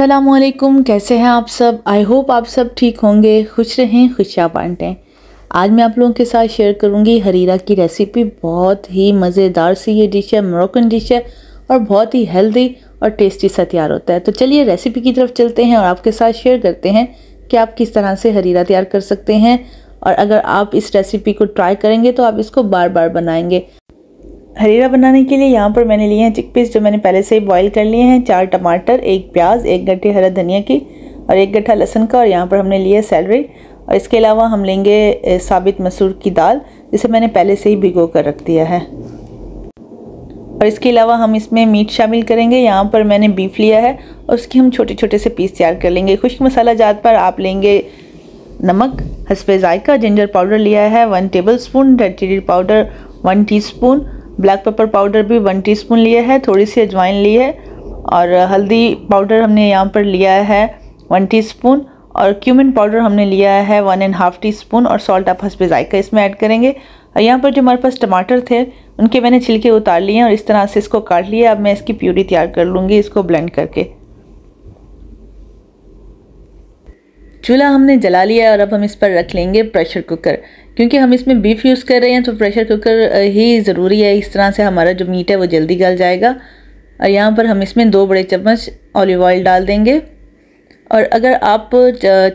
असलकुम कैसे हैं आप सब आई होप आप सब ठीक होंगे खुश रहें खुशियाँ बांटें आज मैं आप लोगों के साथ शेयर करूंगी हरीरा की रेसिपी बहुत ही मज़ेदार सी ये डिश है मोरकन डिश है और बहुत ही हेल्दी और टेस्टी सा तैयार होता है तो चलिए रेसिपी की तरफ चलते हैं और आपके साथ शेयर करते हैं कि आप किस तरह से हरीरा तैयार कर सकते हैं और अगर आप इस रेसिपी को ट्राई करेंगे तो आप इसको बार बार बनाएंगे हरीरा बनाने के लिए यहाँ पर मैंने लिए हैं चिकपीस जो मैंने पहले से ही बॉईल कर लिए हैं चार टमाटर एक प्याज एक गट्ठे हरा धनिया की और एक गट्ठा लहसन का और यहाँ पर हमने लिए सैलरी और इसके अलावा हम लेंगे साबित मसूर की दाल जिसे मैंने पहले से ही भिगो कर रख दिया है और इसके अलावा हम इसमें मीट शामिल करेंगे यहाँ पर मैंने बीफ लिया है और उसकी हम छोटे छोटे से पीस तैयार कर लेंगे खुश्क मसाला जात पर आप लेंगे नमक हसपे जायका जिंजर पाउडर लिया है one tablespoon red chilli powder one teaspoon black pepper powder भी वन टीस्पून लिया है थोड़ी सी अजवाइन ली है और हल्दी पाउडर हमने यहाँ पर लिया है वन टीस्पून और क्यूमिन पाउडर हमने लिया है one and half teaspoon और सॉल्ट आप हंसपे जायका इसमें ऐड करेंगे और यहाँ पर जो हमारे पास टमाटर थे उनके मैंने छिलके उतार लिए हैं और इस तरह से इसको काट लिया अब मैं इसकी प्यूरी तैयार कर लूँगी इसको ब्लेंड करके चूल्हा हमने जला लिया है और अब हम इस पर रख लेंगे प्रेशर कुकर क्योंकि हम इसमें बीफ यूज़ कर रहे हैं तो प्रेशर कुकर ही ज़रूरी है इस तरह से हमारा जो मीट है वो जल्दी गल जाएगा और यहाँ पर हम इसमें दो बड़े चम्मच ऑलिव ऑयल डाल देंगे और अगर आप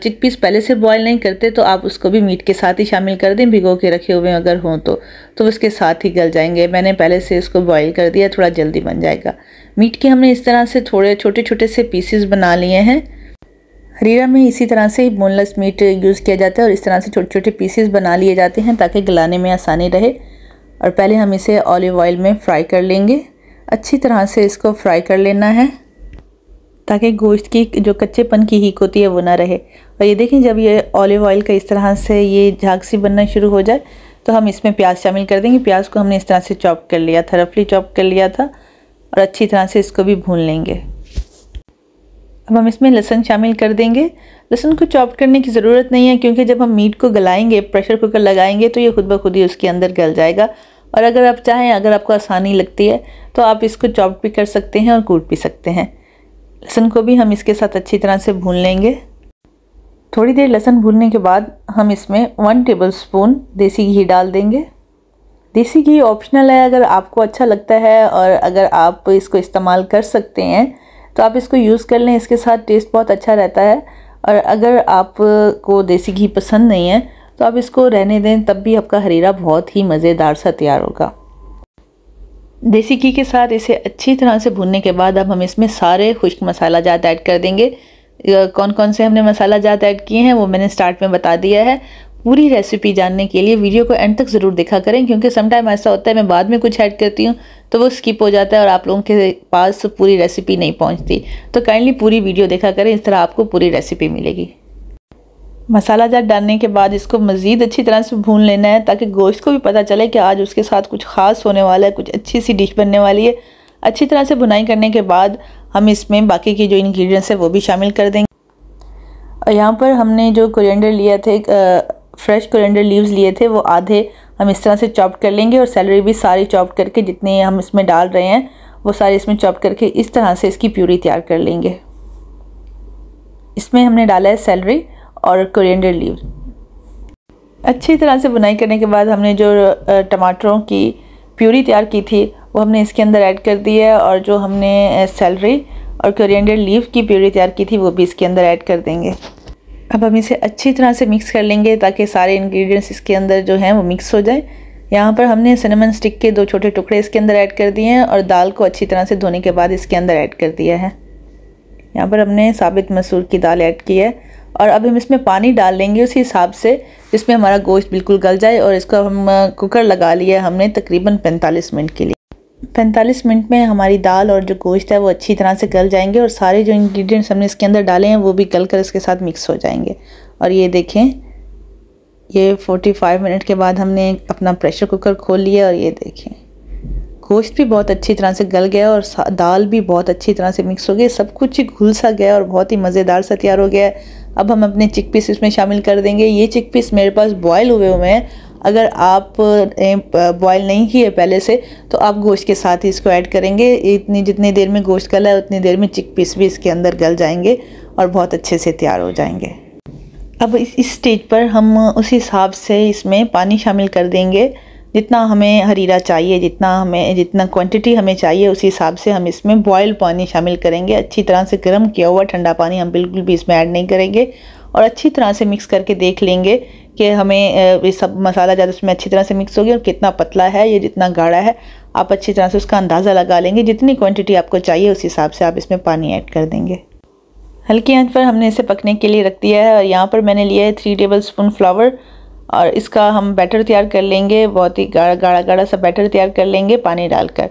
चिक पीस पहले से बॉयल नहीं करते तो आप उसको भी मीट के साथ ही शामिल कर दें भिगो के रखे हुए अगर हों तो तो उसके साथ ही गल जाएंगे मैंने पहले से इसको बॉयल कर दिया थोड़ा जल्दी बन जाएगा मीट के हमने इस तरह से थोड़े छोटे छोटे से पीसेस बना लिए हैं रीरा में इसी तरह से बोनलेस मीट यूज़ किया जाता है और इस तरह से छोटे छोटे पीसेस बना लिए जाते हैं ताकि गलाने में आसानी रहे और पहले हम इसे ऑलिव ऑयल में फ्राई कर लेंगे अच्छी तरह से इसको फ्राई कर लेना है ताकि गोश्त की जो कच्चेपन की हीक होती है वो ना रहे और ये देखें जब ये ऑलिव ऑयल का इस तरह से ये झाग सी बनना शुरू हो जाए तो हम इसमें प्याज शामिल कर देंगे प्याज को हमने इस तरह से चॉप कर लिया था रफली चॉप कर लिया था और अच्छी तरह से इसको भी भून लेंगे अब हम इसमें लहसन शामिल कर देंगे लहसुन को चॉप करने की ज़रूरत नहीं है क्योंकि जब हम मीट को गलाएंगे प्रेशर कुकर लगाएंगे तो ये खुद ब खुद ही उसके अंदर गल जाएगा और अगर आप चाहें अगर आपको आसानी लगती है तो आप इसको चॉप भी कर सकते हैं और कूट भी सकते हैं लहसुन को भी हम इसके साथ अच्छी तरह से भून लेंगे थोड़ी देर लहसुन भूनने के बाद हम इसमें वन टेबल स्पून देसी घी डाल देंगे देसी घी ऑप्शनल है अगर आपको अच्छा लगता है और अगर आप इसको इस्तेमाल कर सकते हैं तो आप इसको यूज़ कर लें इसके साथ टेस्ट बहुत अच्छा रहता है और अगर आपको देसी घी पसंद नहीं है तो आप इसको रहने दें तब भी आपका हरीरा बहुत ही मज़ेदार सा तैयार होगा देसी घी के साथ इसे अच्छी तरह से भूनने के बाद अब हम इसमें सारे खुश्क मसाला जात ऐड कर देंगे कौन कौन से हमने मसाला जात ऐड किए हैं वो मैंने स्टार्ट में बता दिया है पूरी रेसिपी जानने के लिए वीडियो को एंड तक ज़रूर देखा करें क्योंकि समटाइम ऐसा होता है मैं बाद में कुछ ऐड करती हूँ तो वो स्किप हो जाता है और आप लोगों के पास पूरी रेसिपी नहीं पहुँचती तो काइंडली पूरी वीडियो देखा करें इस तरह आपको पूरी रेसिपी मिलेगी मसाला जार डालने के बाद इसको मज़ीद अच्छी तरह से भून लेना है ताकि गोश्त को भी पता चले कि आज उसके साथ कुछ ख़ास होने वाला है कुछ अच्छी सी डिश बनने वाली है अच्छी तरह से भुनाई करने के बाद हम इसमें बाकी के जो इन्ग्रीडियंट्स हैं वो भी शामिल कर देंगे और यहाँ पर हमने जो कोरिएंडर लिया थे फ्रेश कोरिएंडर लीव्स लिए थे वो आधे हम इस तरह से चॉप कर लेंगे और सैलरी भी सारी चॉप करके जितनी हम इसमें डाल रहे हैं वो सारे इसमें चॉप करके इस तरह से इसकी प्यूरी तैयार कर लेंगे इसमें हमने डाला है सैलरी और कोरिएंडर लीव अच्छी तरह से बुनाई करने के बाद हमने जो टमाटरों की प्यूरी तैयार की थी वो हमने इसके अंदर ऐड कर दी है और जो हमने सैलरी और कोरिएंडर लीव की प्यूरी तैयार की थी वो भी इसके अंदर ऐड कर देंगे अब हम इसे अच्छी तरह से मिक्स कर लेंगे ताकि सारे इंग्रेडिएंट्स इसके अंदर जो हैं वो मिक्स हो जाए यहाँ पर हमने सिनेमन स्टिक के दो छोटे टुकड़े इसके अंदर ऐड कर दिए हैं और दाल को अच्छी तरह से धोने के बाद इसके अंदर ऐड कर दिया है यहाँ पर हमने साबित मसूर की दाल ऐड की है और अब हम इसमें पानी डाल लेंगे उसी हिसाब से जिसमें हमारा गोश्त बिल्कुल गल जाए और इसको हम कुकर लगा लिया हमने तकरीबन 45 मिनट के लिए पैंतालीस मिनट में हमारी दाल और जो गोश्त है वो अच्छी तरह से गल जाएंगे और सारे जो इंग्रेडिएंट्स हमने इसके अंदर डाले हैं वो भी गल कर इसके साथ मिक्स हो जाएंगे और ये देखें ये 45 मिनट के बाद हमने अपना प्रेशर कुकर खोल लिया और ये देखें गोश्त भी बहुत अच्छी तरह से गल गया और दाल भी बहुत अच्छी तरह से मिक्स हो गई सब कुछ ही घुल सा गया और बहुत ही मज़ेदार सा तैयार हो गया है अब हम अपने चिक पीस इसमें शामिल कर देंगे ये चिक पीस मेरे पास बॉयल हुए हुए हैं अगर आप बॉयल नहीं किए पहले से तो आप गोश्त के साथ ही इसको ऐड करेंगे इतनी जितनी देर में गोश्त गला है उतनी देर में चिक पीस भी इसके अंदर गल जाएंगे और बहुत अच्छे से तैयार हो जाएंगे अब इस स्टेज पर हम उस हिसाब से इसमें पानी शामिल कर देंगे जितना हमें हरीरा चाहिए जितना हमें जितना क्वांटिटी हमें चाहिए उसी हिसाब से हम इसमें बॉयल पानी शामिल करेंगे अच्छी तरह से गर्म किया हुआ ठंडा पानी हम बिल्कुल भी इसमें ऐड नहीं करेंगे और अच्छी तरह से मिक्स करके देख लेंगे कि हमें ये सब मसाला ज़्यादा उसमें अच्छी तरह से मिक्स हो गया और कितना पतला है ये जितना गाढ़ा है आप अच्छी तरह से उसका अंदाज़ा लगा लेंगे जितनी क्वांटिटी आपको चाहिए उस हिसाब से आप इसमें पानी ऐड कर देंगे हल्की आंच पर हमने इसे पकने के लिए रख दिया है और यहाँ पर मैंने लिया है थ्री टेबल स्पून फ्लावर और इसका हम बैटर तैयार कर लेंगे बहुत ही गाढ़ा गाढ़ा गाढ़ा सा बैटर तैयार कर लेंगे पानी डालकर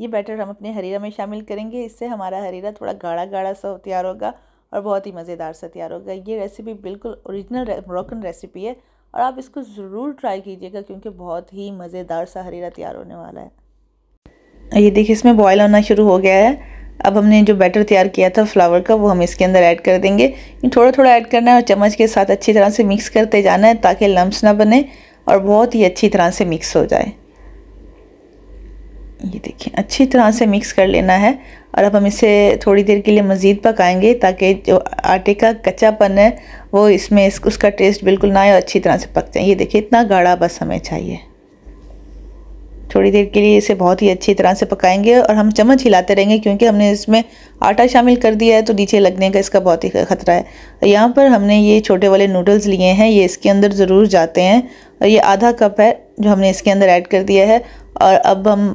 ये बैटर हम अपने हरीरा में शामिल करेंगे इससे हमारा हरीरा थोड़ा गाढ़ा गाढ़ा सा तैयार होगा और बहुत ही मज़ेदार सा तैयार होगा ये रेसिपी बिल्कुल ओरिजिनल मोरक्कन रेसिपी है और आप इसको ज़रूर ट्राई कीजिएगा क्योंकि बहुत ही मज़ेदार सा हरीरा तैयार होने वाला है ये देखिए इसमें बॉयल होना शुरू हो गया है अब हमने जो बैटर तैयार किया था फ्लावर का वो हम इसके अंदर ऐड कर देंगे थोड़ा थोड़ा ऐड करना है और चम्मच के साथ अच्छी तरह से मिक्स करते जाना है ताकि लम्स ना बने और बहुत ही अच्छी तरह से मिक्स हो जाए ये देखिए अच्छी तरह से मिक्स कर लेना है और अब हम इसे थोड़ी देर के लिए मज़ीद पकाएंगे ताकि जो आटे का कच्चापन है वो इसमें इस, उसका टेस्ट बिल्कुल ना आए और अच्छी तरह से पक जाए ये देखिए इतना गाढ़ा बस हमें चाहिए थोड़ी देर के लिए इसे बहुत ही अच्छी तरह से पकाएंगे और हम चम्मच हिलाते रहेंगे क्योंकि हमने इसमें आटा शामिल कर दिया है तो नीचे लगने का इसका बहुत ही ख़तरा है और यहाँ पर हमने ये छोटे वाले नूडल्स लिए हैं ये इसके अंदर ज़रूर जाते हैं और ये आधा कप है जो हमने इसके अंदर ऐड कर दिया है और अब हम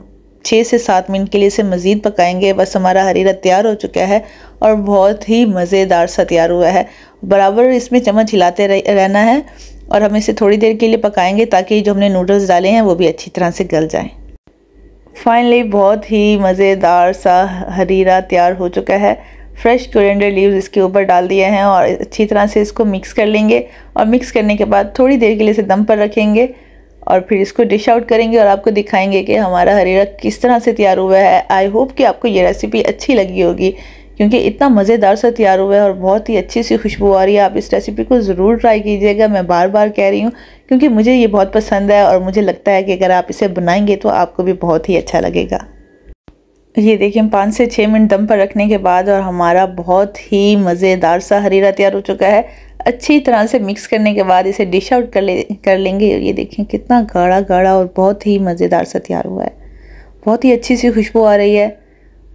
छः से सात मिनट के लिए इसे मज़ीद पकाएंगे बस हमारा हरीरा तैयार हो चुका है और बहुत ही मज़ेदार सा तैयार हुआ है बराबर इसमें चम्मच हिलाते रहना है और हम इसे थोड़ी देर के लिए पकाएंगे ताकि जो हमने नूडल्स डाले हैं वो भी अच्छी तरह से गल जाएँ फाइनली बहुत ही मज़ेदार सा हरीरा तैयार हो चुका है फ्रेश कोरिएंडर लीव्स इसके ऊपर डाल दिए हैं और अच्छी तरह से इसको मिक्स कर लेंगे और मिक्स करने के बाद थोड़ी देर के लिए इसे दम पर रखेंगे और फिर इसको डिश आउट करेंगे और आपको दिखाएंगे कि हमारा हरेरा किस तरह से तैयार हुआ है आई होप कि आपको ये रेसिपी अच्छी लगी होगी क्योंकि इतना मज़ेदार सा तैयार हुआ है और बहुत ही अच्छी सी खुशबू आ रही है आप इस रेसिपी को ज़रूर ट्राई कीजिएगा मैं बार बार कह रही हूँ क्योंकि मुझे ये बहुत पसंद है और मुझे लगता है कि अगर आप इसे बनाएंगे तो आपको भी बहुत ही अच्छा लगेगा ये देखिए हम पाँच से छः मिनट दम पर रखने के बाद और हमारा बहुत ही मज़ेदार सा हरीरा तैयार हो चुका है अच्छी तरह से मिक्स करने के बाद इसे डिश आउट कर ले कर लेंगे और ये देखें कितना गाढ़ा गाढ़ा और बहुत ही मज़ेदार सा तैयार हुआ है बहुत ही अच्छी सी खुशबू आ रही है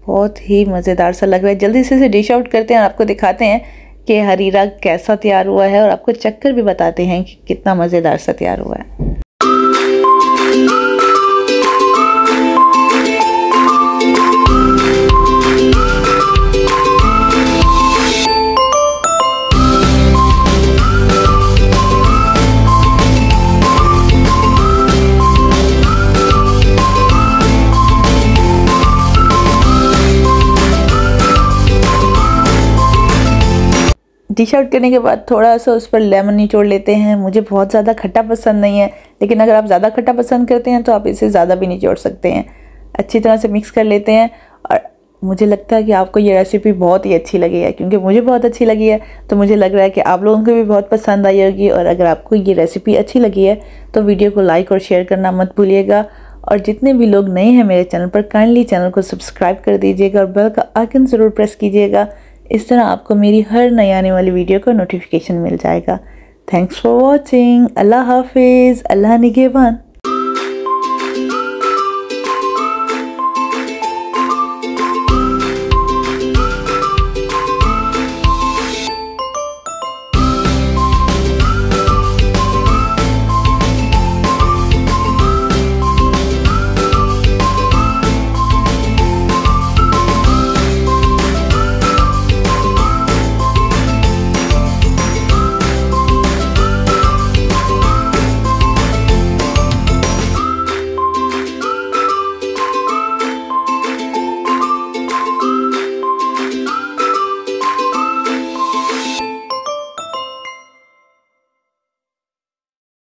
बहुत ही मज़ेदार सा लग रहा है जल्दी से इसे डिश आउट करते हैं और आपको दिखाते हैं कि हरीरा कैसा तैयार हुआ है और आपको चक्कर भी बताते हैं कि कितना मज़ेदार सा तैयार हुआ है डिश आउट करने के बाद थोड़ा सा उस पर लेमन निचोड़ लेते हैं मुझे बहुत ज़्यादा खट्टा पसंद नहीं है लेकिन अगर आप ज़्यादा खट्टा पसंद करते हैं तो आप इसे ज़्यादा भी निचोड़ सकते हैं अच्छी तरह से मिक्स कर लेते हैं और मुझे लगता है कि आपको ये रेसिपी बहुत ही अच्छी लगी है क्योंकि मुझे बहुत अच्छी लगी है तो मुझे लग रहा है कि आप लोगों को भी बहुत पसंद आई होगी और अगर आपको ये रेसिपी अच्छी लगी है तो वीडियो को लाइक और शेयर करना मत भूलिएगा और जितने भी लोग नए हैं मेरे चैनल पर काइंडली चैनल को सब्सक्राइब कर दीजिएगा और बेल का आइकन ज़रूर प्रेस कीजिएगा इस तरह आपको मेरी हर नई आने वाली वीडियो का नोटिफिकेशन मिल जाएगा थैंक्स फॉर वॉचिंग अल्लाह हाफिज़ अल्लाह निगेबान